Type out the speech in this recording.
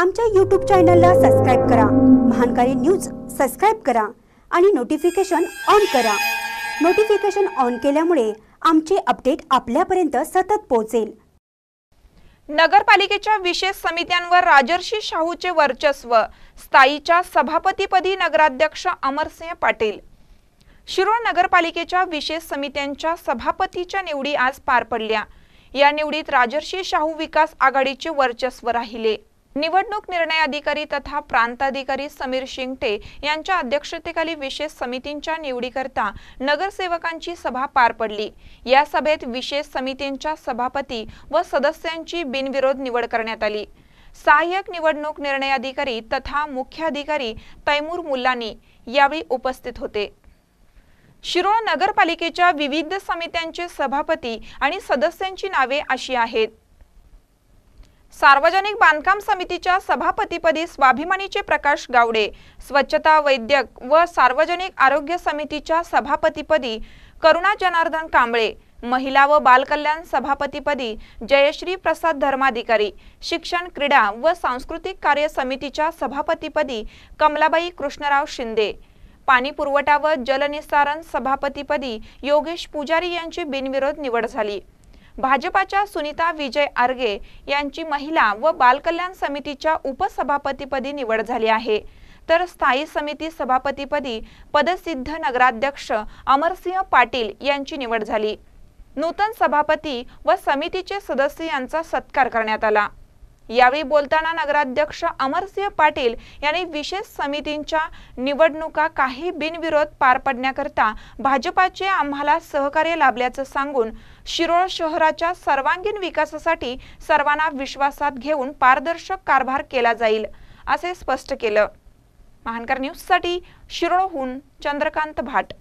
आमच्या यूट्यूब चॅनलला सबस्क्राईब करा महानकारी न्यूज सबस्क्राईब करा आणि नोटिफिकेशन ऑन करा नोटिफिकेशन ऑन केल्यामुळे आमचे अपडेट आपल्यापर्यंत सतत पोहोचेल नगरपालिकेच्या विशेष समित्यांवर राजर्षी शाहूचे वर्चस्व स्थायीच्या सभापतीपदी नगराध्यक्ष अमरसिंह पाटील शिरोळ नगरपालिकेच्या विशेष समित्यांच्या सभापतीच्या निवडी आज पार पडल्या या निवडीत राजर्षी शाहू विकास आघाडीचे वर्चस्व राहिले निवडणूक निर्णय अधिकारी तथा प्रांताधिकारी समीर शिंगटे यांच्या अध्यक्षतेखाली विशेष समितींच्या निवडीकरता नगरसेवकांची सभा पार पडली या सभेत विशेष समितींच्या सभापती व सदस्यांची बिनविरोध निवड करण्यात आली सहाय्यक निवडणूक निर्णय अधिकारी तथा अधिकारी तैमूर मुल्लानी यावेळी उपस्थित होते शिरोळ नगरपालिकेच्या विविध समित्यांचे सभापती आणि सदस्यांची नावे अशी आहेत सार्वजनिक बांधकाम समितीच्या सभापतीपदी स्वाभिमानीचे प्रकाश गावडे स्वच्छता वैद्यक व सार्वजनिक आरोग्य समितीच्या सभापतीपदी करुणा जनार्दन कांबळे महिला व बालकल्याण सभापतीपदी जयश्री प्रसाद धर्माधिकारी शिक्षण क्रीडा व सांस्कृतिक कार्य समितीच्या सभापतीपदी कमलाबाई कृष्णराव शिंदे पाणी पुरवठा व जलनिसारण सभापतीपदी योगेश पुजारी यांची बिनविरोध निवड झाली भाजपाच्या सुनीता विजय आर्गे यांची महिला व बालकल्याण समितीच्या उपसभापतीपदी निवड झाली आहे तर स्थायी समिती सभापतीपदी पदसिद्ध नगराध्यक्ष अमरसिंह पाटील यांची निवड झाली नूतन सभापती व समितीचे सदस्य यांचा सत्कार करण्यात आला यावेळी बोलताना नगराध्यक्ष अमरसिंह पाटील यांनी विशेष समितींच्या निवडणुका काही बिनविरोध पार पडण्याकरता भाजपाचे आम्हाला सहकार्य लाभल्याचं सांगून शिरोळ शहराच्या सर्वांगीण विकासासाठी सर्वांना विश्वासात घेऊन पारदर्शक कारभार केला जाईल असे स्पष्ट केलं महानकर न्यूजसाठी शिरोळहून चंद्रकांत भाट